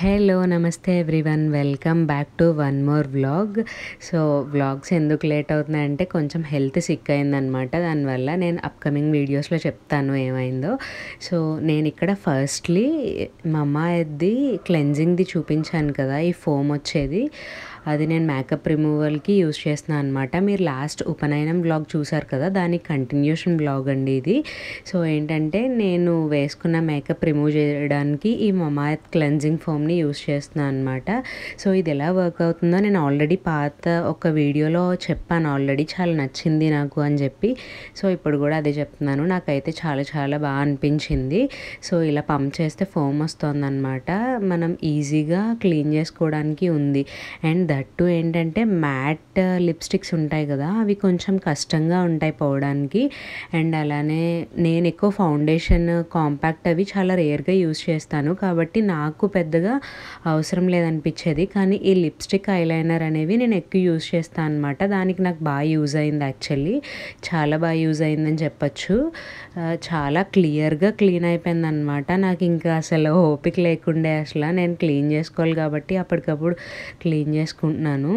hello నమస్తే everyone welcome back to one more vlog so vlogs ఎందుకు late అవుతున్నాయంటే కొంచెం హెల్త్ సిక్ అయిందనమాట దానివల్ల నేను అప్కమింగ్ వీడియోస్లో చెప్తాను ఏమైందో సో నేను ఇక్కడ ఫస్ట్లీ మా అమ్మాయిది క్లెన్జింగ్ది చూపించాను కదా ఈ ఫోమ్ వచ్చేది అది నేను మేకప్ రిమూవల్కి యూస్ చేస్తున్నాను అనమాట మీరు లాస్ట్ ఉపనయనం బ్లాగ్ చూసారు కదా దానికి కంటిన్యూషన్ బ్లాగ్ అండి ఇది సో ఏంటంటే నేను వేసుకున్న మేకప్ రిమూవ్ చేయడానికి ఈ మమాయత్ క్లెన్జింగ్ ఫోమ్ని యూస్ చేస్తున్నాను అనమాట సో ఇది ఎలా వర్క్ అవుతుందో నేను ఆల్రెడీ పాత ఒక వీడియోలో చెప్పాను ఆల్రెడీ చాలా నచ్చింది నాకు అని చెప్పి సో ఇప్పుడు కూడా అదే చెప్తున్నాను నాకైతే చాలా చాలా బాగా అనిపించింది సో ఇలా పంప్ చేస్తే ఫోమ్ వస్తుందన్నమాట మనం ఈజీగా క్లీన్ చేసుకోవడానికి ఉంది అండ్ దట్టు ఏంటంటే మ్యాట్ లిప్స్టిక్స్ ఉంటాయి కదా అవి కొంచెం కష్టంగా ఉంటాయి పోవడానికి అండ్ అలానే నేను ఎక్కువ ఫౌండేషన్ కాంపాక్ట్ అవి చాలా రేర్గా యూస్ చేస్తాను కాబట్టి నాకు పెద్దగా అవసరం లేదనిపించేది కానీ ఈ లిప్స్టిక్ ఐలైనర్ అనేవి నేను ఎక్కువ యూస్ చేస్తాను అనమాట దానికి నాకు బాగా యూజ్ అయింది యాక్చువల్లీ చాలా బాగా యూజ్ అయిందని చెప్పచ్చు చాలా క్లియర్గా క్లీన్ అయిపోయింది అనమాట నాకు ఇంకా అసలు ఓపిక లేకుండే అసలు నేను క్లీన్ చేసుకోవాలి కాబట్టి అప్పటికప్పుడు క్లీన్ చేసుకుంటాను చేసుకుంటున్నాను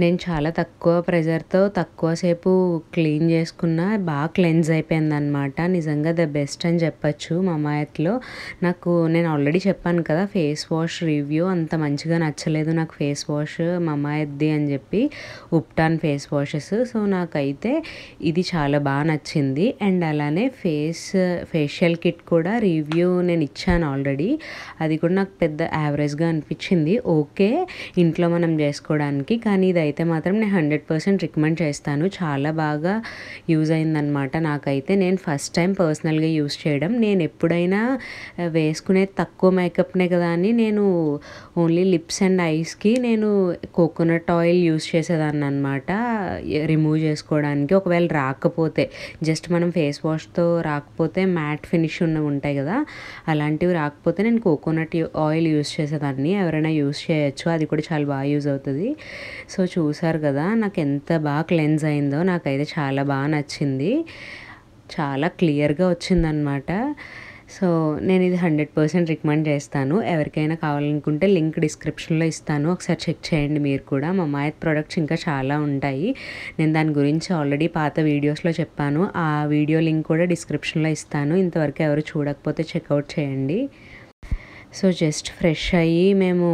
నేను చాలా తక్కువ ప్రెజర్తో తక్కువసేపు క్లీన్ చేసుకున్న బాగా క్లెన్స్ అయిపోయిందనమాట నిజంగా ద బెస్ట్ అని చెప్పచ్చు మమాయత్లో నాకు నేను ఆల్రెడీ చెప్పాను కదా ఫేస్ వాష్ రివ్యూ అంత మంచిగా నచ్చలేదు నాకు ఫేస్ వాష్ మమాయత్ది అని చెప్పి ఉప్టాన్ ఫేస్ వాషెస్ సో నాకైతే ఇది చాలా బాగా నచ్చింది అండ్ అలానే ఫేస్ ఫేషియల్ కిట్ కూడా రివ్యూ నేను ఇచ్చాను ఆల్రెడీ అది కూడా నాకు పెద్ద యావరేజ్గా అనిపించింది ఓకే ఇంట్లో మనం చేసుకోవడానికి కానీ ఇది అయితే మాత్రం నేను హండ్రెడ్ పర్సెంట్ రికమెండ్ చేస్తాను చాలా బాగా యూజ్ అయిందనమాట నాకైతే నేను ఫస్ట్ టైం పర్సనల్గా యూజ్ చేయడం నేను ఎప్పుడైనా వేసుకునే తక్కువ మేకప్నే కదా అని నేను ఓన్లీ లిప్స్ అండ్ ఐస్కి నేను కోకోనట్ ఆయిల్ యూజ్ చేసేదాన్ని అనమాట రిమూవ్ చేసుకోవడానికి ఒకవేళ రాకపోతే జస్ట్ మనం ఫేస్ వాష్తో రాకపోతే మ్యాట్ ఫినిష్ ఉన్న ఉంటాయి కదా అలాంటివి రాకపోతే నేను కోకోనట్ ఆయిల్ యూజ్ చేసేదాన్ని ఎవరైనా యూజ్ చేయొచ్చు అది కూడా చాలా బాగా యూజ్ అవుతుంది సో చూ చూసారు కదా నాకు ఎంత బాగా క్లెన్స్ అయిందో నాకైతే చాలా బాగా నచ్చింది చాలా క్లియర్గా వచ్చిందనమాట సో నేను ఇది హండ్రెడ్ పర్సెంట్ రికమెండ్ చేస్తాను ఎవరికైనా కావాలనుకుంటే లింక్ డిస్క్రిప్షన్లో ఇస్తాను ఒకసారి చెక్ చేయండి మీరు కూడా మా మాయత్ ప్రొడక్ట్స్ ఇంకా చాలా ఉంటాయి నేను దాని గురించి ఆల్రెడీ పాత వీడియోస్లో చెప్పాను ఆ వీడియో లింక్ కూడా డిస్క్రిప్షన్లో ఇస్తాను ఇంతవరకు ఎవరు చూడకపోతే చెక్అవుట్ చేయండి సో జస్ట్ ఫ్రెష్ అయ్యి మేము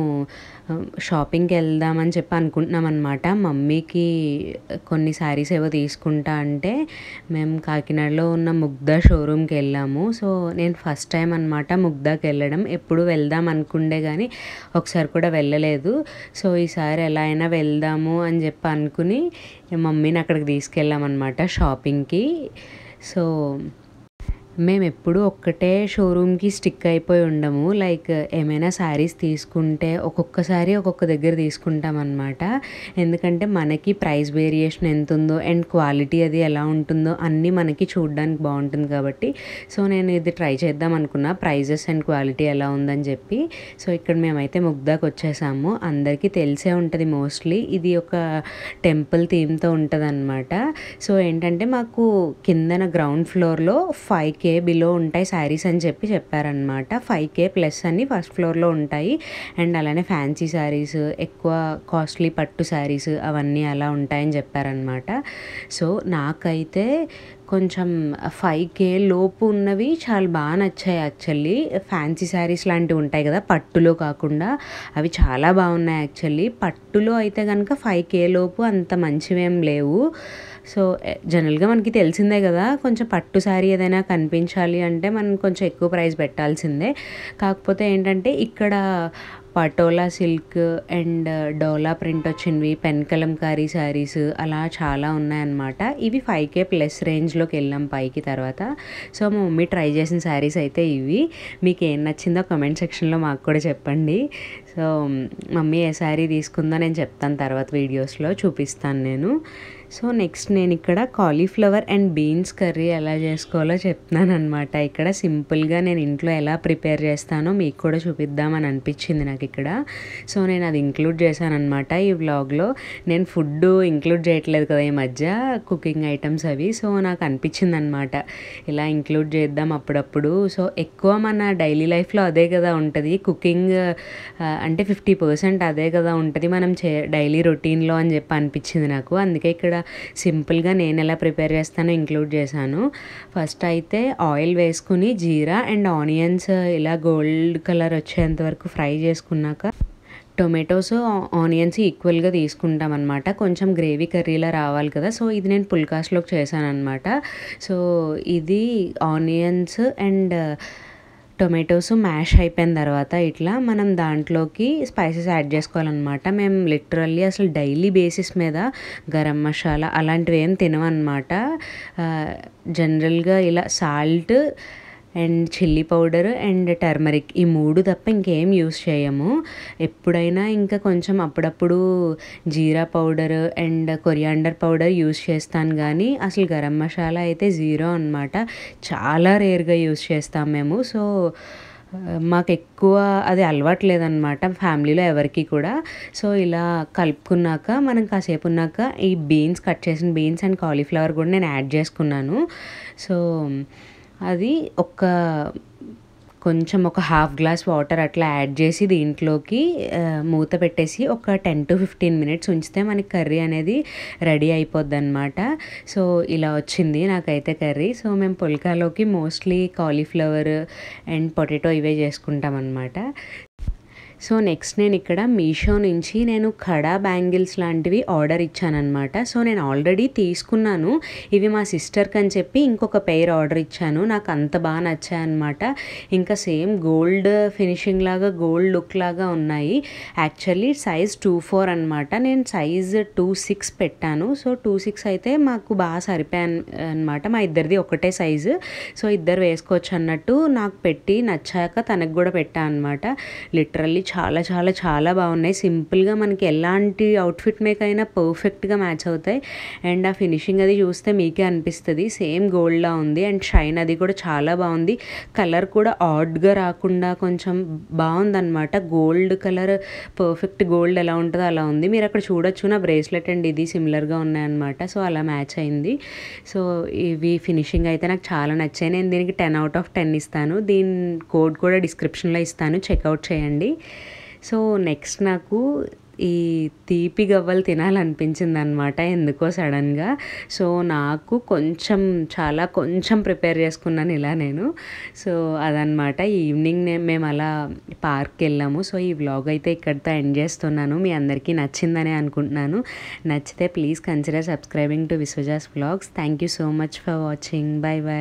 షాపింగ్కి వెళ్దామని చెప్పి అనుకుంటున్నాం అనమాట మమ్మీకి కొన్ని శారీస్ ఏవో తీసుకుంటా అంటే మేము కాకినాడలో ఉన్న ముగ్ధా షోరూమ్కి వెళ్ళాము సో నేను ఫస్ట్ టైం అనమాట ముగ్ధాకి వెళ్ళడం ఎప్పుడు వెళ్దాం అనుకుండే కానీ ఒకసారి కూడా వెళ్ళలేదు సో ఈసారి ఎలా అయినా వెళ్దాము అని చెప్పి అనుకుని మమ్మీని అక్కడికి తీసుకెళ్ళామన్నమాట షాపింగ్కి సో మేము ఎప్పుడూ ఒక్కటే షోరూమ్కి స్టిక్ అయిపోయి ఉండము లైక్ ఏమైనా శారీస్ తీసుకుంటే ఒక్కొక్కసారి ఒక్కొక్క దగ్గర తీసుకుంటాం అనమాట ఎందుకంటే మనకి ప్రైస్ వేరియేషన్ ఎంత ఉందో అండ్ క్వాలిటీ అది ఎలా ఉంటుందో అన్నీ మనకి చూడడానికి బాగుంటుంది కాబట్టి సో నేను ఇది ట్రై చేద్దాం అనుకున్నా ప్రైజెస్ అండ్ క్వాలిటీ ఎలా ఉందని చెప్పి సో ఇక్కడ మేమైతే ముగ్దాకు వచ్చేసాము అందరికీ తెలిసే ఉంటుంది మోస్ట్లీ ఇది ఒక టెంపుల్ థీమ్తో ఉంటుంది అనమాట సో ఏంటంటే మాకు కిందన గ్రౌండ్ ఫ్లోర్లో ఫైవ్ కే బిలో ఉంటాయి శారీస్ అని చెప్పి చెప్పారనమాట ఫైవ్ కే ప్లస్ అన్ని ఫస్ట్ ఫ్లోర్లో ఉంటాయి అండ్ అలానే ఫ్యాన్సీ శారీస్ ఎక్కువ కాస్ట్లీ పట్టు శారీస్ అవన్నీ అలా ఉంటాయని చెప్పారనమాట సో నాకైతే కొంచెం ఫైవ్ కే లోపు ఉన్నవి చాలా బాగా నచ్చాయి యాక్చువల్లీ ఫ్యాన్సీ శారీస్ లాంటివి ఉంటాయి కదా పట్టులో కాకుండా అవి చాలా బాగున్నాయి యాక్చువల్లీ పట్టులో అయితే కనుక ఫైవ్ కే లోపు అంత మంచివేం లేవు సో జనరల్గా మనకి తెలిసిందే కదా కొంచెం పట్టు శారీ ఏదైనా కనిపించాలి అంటే మనం కొంచెం ఎక్కువ ప్రైస్ పెట్టాల్సిందే కాకపోతే ఏంటంటే ఇక్కడ Patola silk and Dola print వచ్చినవి కారీ శారీస్ అలా చాలా ఉన్నాయన్నమాట ఇవి ఫైవ్ కే ప్లస్ రేంజ్లోకి వెళ్ళాం పైకి తర్వాత సో మా మమ్మీ ట్రై చేసిన శారీస్ అయితే ఇవి మీకు ఏం నచ్చిందో కమెంట్ సెక్షన్లో మాకు కూడా చెప్పండి సో మమ్మీ ఏ శారీ తీసుకుందో నేను చెప్తాను తర్వాత వీడియోస్లో చూపిస్తాను నేను సో నెక్స్ట్ నేను ఇక్కడ కాలీఫ్లవర్ అండ్ బీన్స్ కర్రీ ఎలా చేసుకోవాలో చెప్తున్నాను అనమాట ఇక్కడ సింపుల్గా నేను ఇంట్లో ఎలా ప్రిపేర్ చేస్తానో మీకు కూడా చూపిద్దామని అనిపించింది నాకు ఇక్కడ సో నేను అది ఇంక్లూడ్ చేశానమాట ఈ వ్లాగ్లో నేను ఫుడ్ ఇంక్లూడ్ చేయట్లేదు కదా ఈ మధ్య కుకింగ్ ఐటమ్స్ అవి సో నాకు అనిపించింది అనమాట ఇలా ఇంక్లూడ్ చేద్దాం అప్పుడప్పుడు సో ఎక్కువ మన డైలీ లైఫ్లో అదే కదా ఉంటుంది కుకింగ్ అంటే ఫిఫ్టీ పర్సెంట్ అదే కదా ఉంటుంది మనం చే డైలీ రొటీన్లో అని చెప్పి అనిపించింది నాకు అందుకే ఇక్కడ ఇక్కడ సింపుల్గా నేను ఎలా ప్రిపేర్ చేస్తానో ఇంక్లూడ్ చేశాను ఫస్ట్ అయితే ఆయిల్ వేసుకుని జీరా అండ్ ఆనియన్స్ ఇలా గోల్డ్ కలర్ వచ్చేంత వరకు ఫ్రై చేసుకున్నాక టొమాటోస్ ఆనియన్స్ ఈక్వల్గా తీసుకుంటాం అనమాట కొంచెం గ్రేవీ కర్రీలా రావాలి కదా సో ఇది నేను పుల్కాస్లోకి చేశాను అనమాట సో ఇది ఆనియన్స్ అండ్ టొమాటోస్ మ్యాష్ అయిపోయిన తర్వాత ఇట్లా మనం దాంట్లోకి స్పైసెస్ యాడ్ చేసుకోవాలన్నమాట మేము లిటరల్లీ అసలు డైలీ బేసిస్ మీద గరం మసాలా అలాంటివి ఏం తినవన్నమాట జనరల్గా ఇలా salt and chilli powder and turmeric ఈ మూడు తప్ప ఇంకేం యూస్ చేయము ఎప్పుడైనా ఇంకా కొంచెం అప్పుడప్పుడు జీరా powder and coriander powder use చేస్తాను కానీ అసలు గరం మసాలా అయితే జీరో అనమాట చాలా రేర్గా యూస్ చేస్తాం మేము సో మాకు ఎక్కువ అది లేదనమాట ఫ్యామిలీలో ఎవరికి కూడా సో ఇలా కలుపుకున్నాక మనం కాసేపు ఉన్నాక ఈ బీన్స్ కట్ చేసిన బీన్స్ అండ్ కాలీఫ్లవర్ కూడా నేను యాడ్ చేసుకున్నాను సో అది ఒక కొంచెం ఒక హాఫ్ గ్లాస్ వాటర్ అట్లా యాడ్ చేసి దీంట్లోకి మూత పెట్టేసి ఒక టెన్ టు ఫిఫ్టీన్ మినిట్స్ ఉంచితే మనకి కర్రీ అనేది రెడీ అయిపోద్ది అనమాట సో ఇలా వచ్చింది నాకైతే కర్రీ సో మేము పుల్కాలోకి మోస్ట్లీ కాలీఫ్లవర్ అండ్ పొటాటో ఇవే చేసుకుంటాం అనమాట సో నెక్స్ట్ నేను ఇక్కడ మీషో నుంచి నేను ఖడా బ్యాంగిల్స్ లాంటివి ఆర్డర్ ఇచ్చానమాట సో నేను ఆల్రెడీ తీసుకున్నాను ఇవి మా సిస్టర్కి అని చెప్పి ఇంకొక పెయిర్ ఆర్డర్ ఇచ్చాను నాకు అంత బాగా నచ్చాయన్నమాట ఇంకా సేమ్ గోల్డ్ ఫినిషింగ్ లాగా గోల్డ్ లుక్ లాగా ఉన్నాయి యాక్చువల్లీ సైజ్ టూ ఫోర్ అనమాట నేను సైజ్ టూ సిక్స్ పెట్టాను సో టూ సిక్స్ అయితే మాకు బాగా సరిపోయాను అనమాట మా ఇద్దరిది ఒకటే సైజు సో ఇద్దరు వేసుకోవచ్చు అన్నట్టు నాకు పెట్టి నచ్చాక తనకు కూడా పెట్టా అనమాట లిటరల్లీ చాలా చాలా చాలా బాగున్నాయి సింపుల్గా మనకి ఎలాంటి అవుట్ఫిట్ మేక్ అయినా పర్ఫెక్ట్గా మ్యాచ్ అవుతాయి అండ్ ఆ ఫినిషింగ్ అది చూస్తే మీకే అనిపిస్తుంది సేమ్ గోల్డ్లా ఉంది అండ్ షైన్ అది కూడా చాలా బాగుంది కలర్ కూడా ఆడ్గా రాకుండా కొంచెం బాగుందనమాట గోల్డ్ కలర్ పర్ఫెక్ట్ గోల్డ్ ఎలా ఉంటుందో అలా ఉంది మీరు అక్కడ చూడొచ్చు నా బ్రేస్లెట్ అండ్ ఇది సిమిలర్గా ఉన్నాయన్నమాట సో అలా మ్యాచ్ అయింది సో ఇవి ఫినిషింగ్ అయితే నాకు చాలా నచ్చాయి నేను దీనికి టెన్ అవుట్ ఆఫ్ టెన్ ఇస్తాను దీని కోడ్ కూడా డిస్క్రిప్షన్లో ఇస్తాను చెక్అవుట్ చేయండి సో నెక్స్ట్ నాకు ఈ తీపి గవ్వలు తినాలనిపించింది అనమాట ఎందుకో సడన్గా సో నాకు కొంచెం చాలా కొంచెం ప్రిపేర్ చేసుకున్నాను ఇలా నేను సో అదనమాట ఈవినింగ్ మేము అలా పార్క్ వెళ్ళాము సో ఈ వ్లాగ్ అయితే ఇక్కడితో ఎండ్ చేస్తున్నాను మీ అందరికీ నచ్చిందని అనుకుంటున్నాను నచ్చితే please consider subscribing to Vishwaja's vlogs thank you so much for watching bye bye